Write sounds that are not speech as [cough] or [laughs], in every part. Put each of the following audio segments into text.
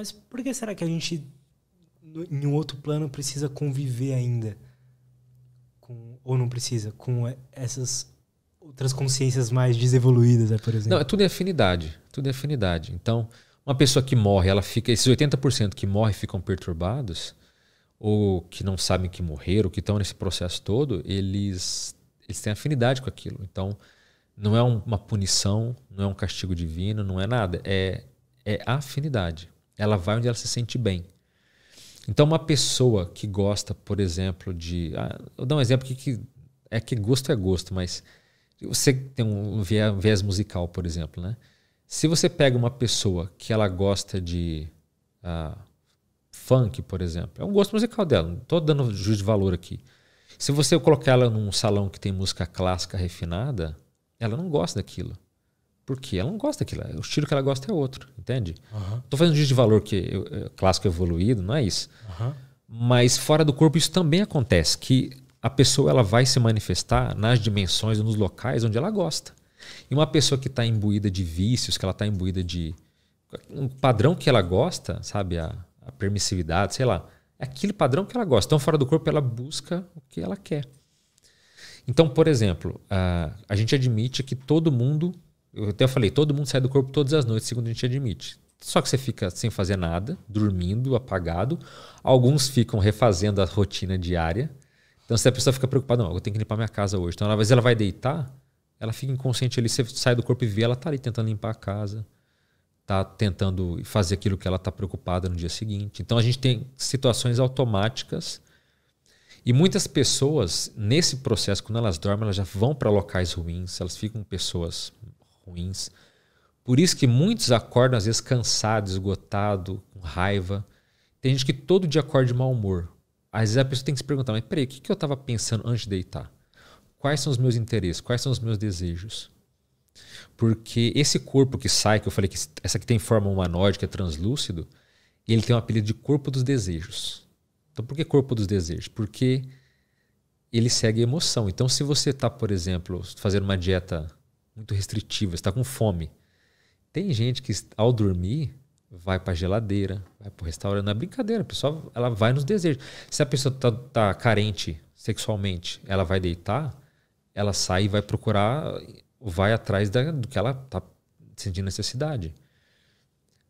Mas por que será que a gente, em um outro plano, precisa conviver ainda? Com, ou não precisa? Com é, essas outras consciências mais desevoluídas, né, por exemplo? Não, é tudo é afinidade. Tudo é afinidade. Então, uma pessoa que morre, ela fica. Esses 80% que morre ficam perturbados, ou que não sabem que morreram, que estão nesse processo todo, eles, eles têm afinidade com aquilo. Então, não é um, uma punição, não é um castigo divino, não é nada. É, é afinidade. Ela vai onde ela se sente bem. Então, uma pessoa que gosta, por exemplo, de. Ah, eu dou um exemplo que, que é que gosto é gosto, mas você tem um viés, musical, por exemplo, né? Se você pega uma pessoa que ela gosta de ah, funk, por exemplo, é um gosto musical dela, não estou dando juízo de valor aqui. Se você colocar ela num salão que tem música clássica refinada, ela não gosta daquilo. Porque ela não gosta daquilo. O estilo que ela gosta é outro, entende? Uhum. Tô fazendo um juízo de valor que eu, é, clássico evoluído, não é isso. Uhum. Mas fora do corpo isso também acontece, que a pessoa ela vai se manifestar nas dimensões ou nos locais onde ela gosta. E uma pessoa que está imbuída de vícios, que ela está imbuída de um padrão que ela gosta, sabe, a, a permissividade, sei lá, é aquele padrão que ela gosta. Então fora do corpo ela busca o que ela quer. Então, por exemplo, a, a gente admite que todo mundo eu até falei, todo mundo sai do corpo todas as noites, segundo a gente admite. Só que você fica sem fazer nada, dormindo, apagado. Alguns ficam refazendo a rotina diária. Então, se a pessoa fica preocupada, não, eu tenho que limpar minha casa hoje. Então, às vezes ela vai deitar, ela fica inconsciente ali, você sai do corpo e vê, ela tá ali tentando limpar a casa, tá tentando fazer aquilo que ela tá preocupada no dia seguinte. Então, a gente tem situações automáticas. E muitas pessoas, nesse processo, quando elas dormem, elas já vão para locais ruins, elas ficam pessoas ruins. Por isso que muitos acordam às vezes cansado, esgotado, com raiva. Tem gente que todo dia acorda de mau humor. Às vezes a pessoa tem que se perguntar, mas peraí, o que eu estava pensando antes de deitar? Quais são os meus interesses? Quais são os meus desejos? Porque esse corpo que sai, que eu falei que essa aqui tem forma humanoide, que é translúcido, ele tem um apelido de corpo dos desejos. Então por que corpo dos desejos? Porque ele segue a emoção. Então se você está, por exemplo, fazendo uma dieta muito restritiva, está com fome. Tem gente que ao dormir vai para geladeira, vai para restaurante, não é brincadeira, a pessoa ela vai nos desejos. Se a pessoa tá, tá carente sexualmente, ela vai deitar, ela sai e vai procurar, vai atrás da, do que ela tá sentindo necessidade.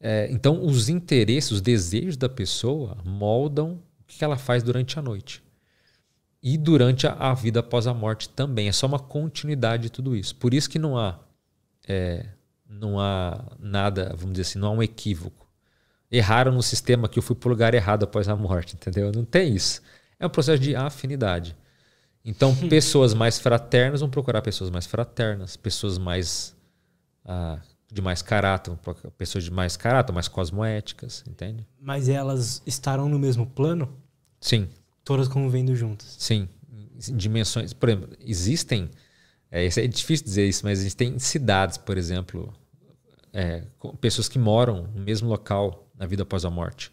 É, então, os interesses, os desejos da pessoa moldam o que ela faz durante a noite e durante a, a vida após a morte também. É só uma continuidade de tudo isso. Por isso que não há, é, não há nada, vamos dizer assim, não há um equívoco. Erraram no sistema que eu fui para o lugar errado após a morte, entendeu? Não tem isso. É um processo de afinidade. Então, [laughs] pessoas mais fraternas vão procurar pessoas mais fraternas, pessoas mais ah, de mais caráter, pessoas de mais caráter, mais cosmoéticas, entende? Mas elas estarão no mesmo plano? Sim todas convivendo juntas. Sim. Dimensões. Por exemplo, existem. É, é difícil dizer isso, mas existem cidades, por exemplo, é, pessoas que moram no mesmo local na vida após a morte.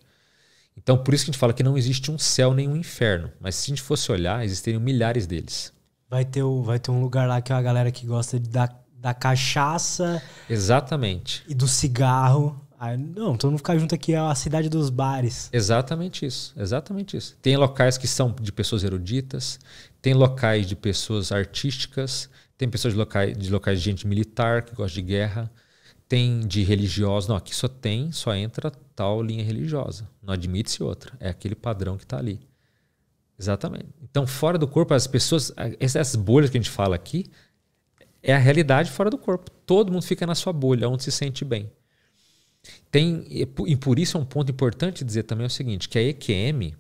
Então, por isso que a gente fala que não existe um céu nem um inferno. Mas se a gente fosse olhar, existiriam milhares deles. Vai ter, o, vai ter um lugar lá que é a galera que gosta da, da cachaça. Exatamente. E do cigarro. Ah, não, todo então mundo ficar junto aqui é a cidade dos bares. Exatamente isso, exatamente isso. Tem locais que são de pessoas eruditas, tem locais de pessoas artísticas, tem pessoas de locais de, locais de gente militar que gosta de guerra, tem de religiosos. Não, aqui só tem, só entra tal linha religiosa. Não admite-se outra. É aquele padrão que está ali. Exatamente. Então, fora do corpo, as pessoas, essas bolhas que a gente fala aqui, é a realidade fora do corpo. Todo mundo fica na sua bolha, onde se sente bem. Tem, e por isso é um ponto importante dizer também o seguinte, que a EQM,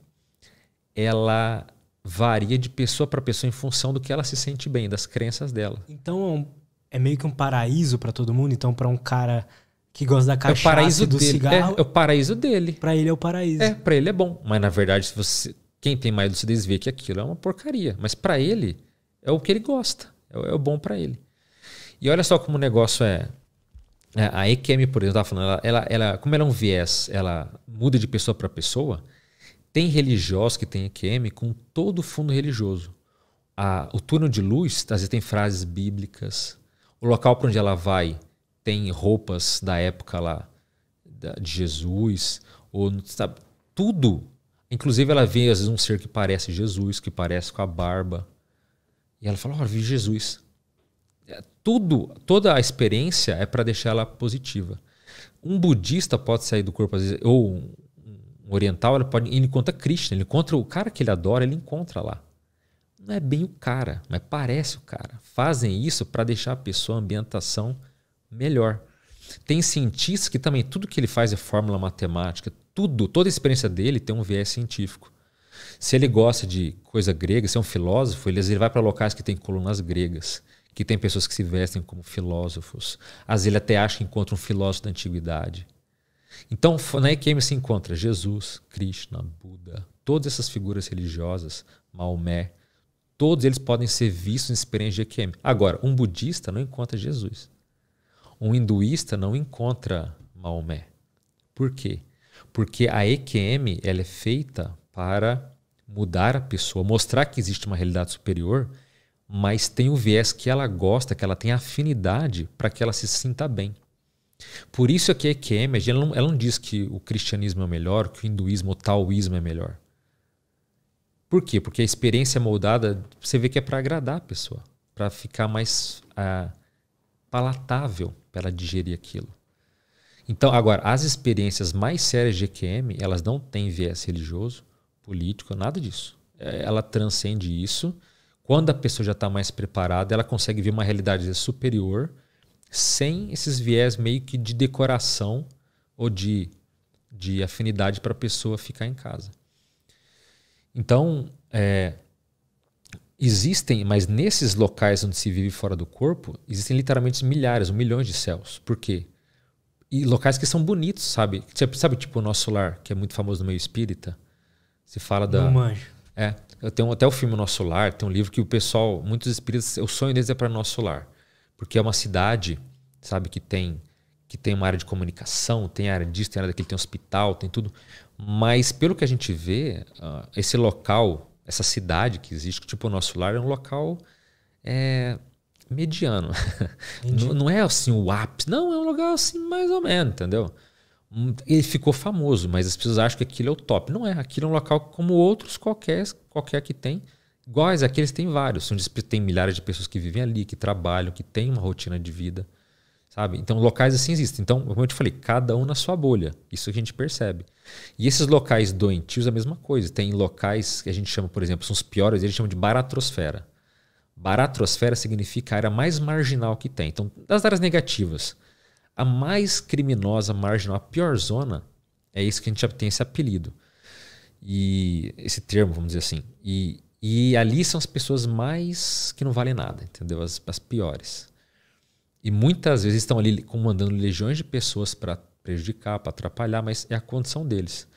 ela varia de pessoa para pessoa em função do que ela se sente bem, das crenças dela. Então é meio que um paraíso para todo mundo, então para um cara que gosta da cachaça é o paraíso do dele. cigarro. É, é, o paraíso dele. Para ele é o paraíso. É, para ele é bom, mas na verdade se você quem tem mais lucidez vê que aquilo é uma porcaria, mas para ele é o que ele gosta, é, é o bom para ele. E olha só como o negócio é é, a EQM, por exemplo, estava falando, ela, ela, como ela é um viés, ela muda de pessoa para pessoa, tem religiosos que tem EQM com todo o fundo religioso. A, o turno de luz, às vezes, tem frases bíblicas. O local para onde ela vai tem roupas da época lá da, de Jesus. Ou, sabe, tudo. Inclusive, ela vê, às vezes, um ser que parece Jesus, que parece com a barba. E ela fala: Ó, vi Jesus. É, tudo, toda a experiência é para deixar ela positiva. Um budista pode sair do corpo, às vezes, ou um oriental, ele, pode, ele encontra Krishna, ele encontra o cara que ele adora, ele encontra lá. Não é bem o cara, mas parece o cara. Fazem isso para deixar a pessoa a ambientação melhor. Tem cientistas que também tudo que ele faz é fórmula matemática, tudo, toda a experiência dele tem um viés científico. Se ele gosta de coisa grega, se é um filósofo, ele, ele vai para locais que tem colunas gregas que tem pessoas que se vestem como filósofos. Às vezes ele até acha que encontra um filósofo da antiguidade. Então, na EQM se encontra Jesus, Krishna, Buda, todas essas figuras religiosas, Maomé, todos eles podem ser vistos em experiência de EQM. Agora, um budista não encontra Jesus. Um hinduísta não encontra Maomé. Por quê? Porque a EQM ela é feita para mudar a pessoa, mostrar que existe uma realidade superior mas tem o viés que ela gosta, que ela tem afinidade para que ela se sinta bem. Por isso é que a EQM, ela não, ela não diz que o cristianismo é melhor, que o hinduísmo, o taoísmo é melhor. Por quê? Porque a experiência moldada, você vê que é para agradar a pessoa, para ficar mais ah, palatável para ela digerir aquilo. Então, agora, as experiências mais sérias de EQM, elas não têm viés religioso, político, nada disso. É, ela transcende isso quando a pessoa já está mais preparada, ela consegue ver uma realidade superior sem esses viés meio que de decoração ou de, de afinidade para a pessoa ficar em casa. Então, é, existem, mas nesses locais onde se vive fora do corpo, existem literalmente milhares, milhões de céus. Por quê? E locais que são bonitos, sabe? Sabe, tipo o nosso lar, que é muito famoso no meio espírita? Se fala da. Não manjo é. Eu tenho até o filme Nosso Lar, tem um livro que o pessoal, muitos espíritos o sonho deles é para Nosso Lar. Porque é uma cidade, sabe, que tem que tem uma área de comunicação, tem área disso, tem área daquele, tem hospital, tem tudo. Mas pelo que a gente vê, uh, esse local, essa cidade que existe, tipo o nosso lar, é um local é, mediano. [laughs] não, não, é assim o ápice, não, é um lugar assim mais ou menos, entendeu? ele hum, ficou famoso, mas as pessoas acham que aquilo é o top. Não é, aquilo é um local como outros qualquer, qualquer que tem. Iguais aqueles tem vários, onde tem milhares de pessoas que vivem ali, que trabalham, que têm uma rotina de vida, sabe? Então locais assim existem. Então, como eu te falei, cada um na sua bolha. Isso a gente percebe. E esses locais doentios a mesma coisa. Tem locais que a gente chama, por exemplo, são os piores, eles chamam de baratrosfera. Baratrosfera significa a área mais marginal que tem. Então, das áreas negativas. A mais criminosa, marginal, a pior zona, é isso que a gente obtém esse apelido. E esse termo, vamos dizer assim. E, e ali são as pessoas mais que não valem nada, entendeu? As, as piores. E muitas vezes estão ali comandando legiões de pessoas para prejudicar, para atrapalhar, mas é a condição deles.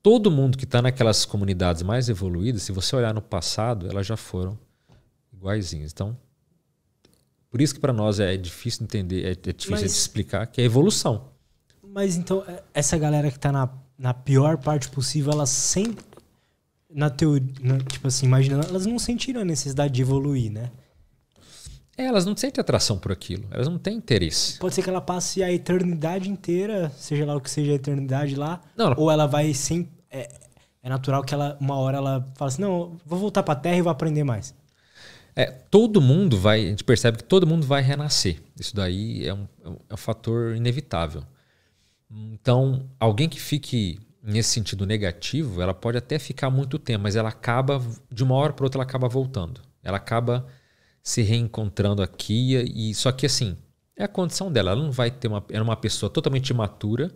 Todo mundo que está naquelas comunidades mais evoluídas, se você olhar no passado, elas já foram iguaizinhas. Então, por isso que para nós é difícil entender, é, é difícil mas, de explicar que é evolução. Mas então, é, essa galera que tá na, na pior parte possível, ela sempre. Na teoria. Na, tipo assim, imaginando, elas não sentiram a necessidade de evoluir, né? É, elas não sentem atração por aquilo, elas não têm interesse. Pode ser que ela passe a eternidade inteira, seja lá o que seja a eternidade lá, não, ela... ou ela vai sem. É, é natural que ela, uma hora ela fala assim: não, vou voltar pra terra e vou aprender mais. É, todo mundo vai, a gente percebe que todo mundo vai renascer. Isso daí é, é um, é um fator inevitável. Então, alguém que fique nesse sentido negativo, ela pode até ficar muito tempo, mas ela acaba, de uma hora para outra, ela acaba voltando. Ela acaba se reencontrando aqui, e só que assim, é a condição dela. Ela não vai ter uma, é uma pessoa totalmente imatura,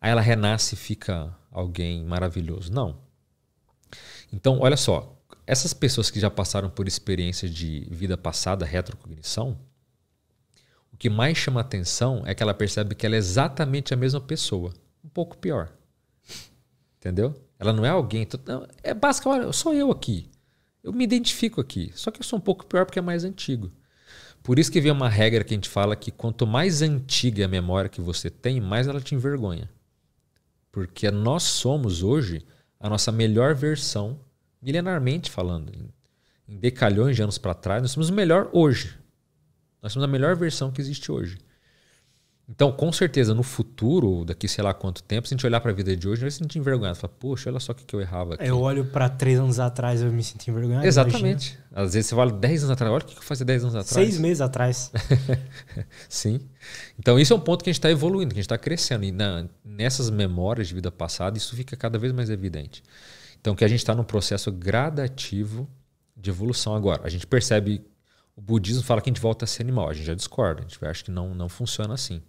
aí ela renasce e fica alguém maravilhoso. Não. Então, olha só, essas pessoas que já passaram por experiências de vida passada, retrocognição, o que mais chama atenção é que ela percebe que ela é exatamente a mesma pessoa, um pouco pior. Entendeu? Ela não é alguém. Não, é basicamente, olha, sou eu aqui. Eu me identifico aqui. Só que eu sou um pouco pior porque é mais antigo. Por isso que vem uma regra que a gente fala que quanto mais antiga a memória que você tem, mais ela te envergonha. Porque nós somos hoje a nossa melhor versão milenarmente falando, em, decalhões de anos para trás, nós somos o melhor hoje. Nós somos a melhor versão que existe hoje. Então, com certeza, no futuro, daqui sei lá quanto tempo, se a gente olhar para a vida de hoje, a gente vai se sentir envergonhado. Fala, poxa, olha só o que, que eu errava aqui. É, eu olho para três anos atrás eu me sinto envergonhado. Exatamente. Imagina. Às vezes você olha dez anos atrás, olha o que eu fazia dez anos atrás. Seis meses atrás. [laughs] Sim. Então, isso é um ponto que a gente está evoluindo, que a gente está crescendo. E na, nessas memórias de vida passada, isso fica cada vez mais evidente. Então, que a gente está num processo gradativo de evolução agora. A gente percebe, o budismo fala que a gente volta a ser animal, a gente já discorda, a gente acha que não, não funciona assim.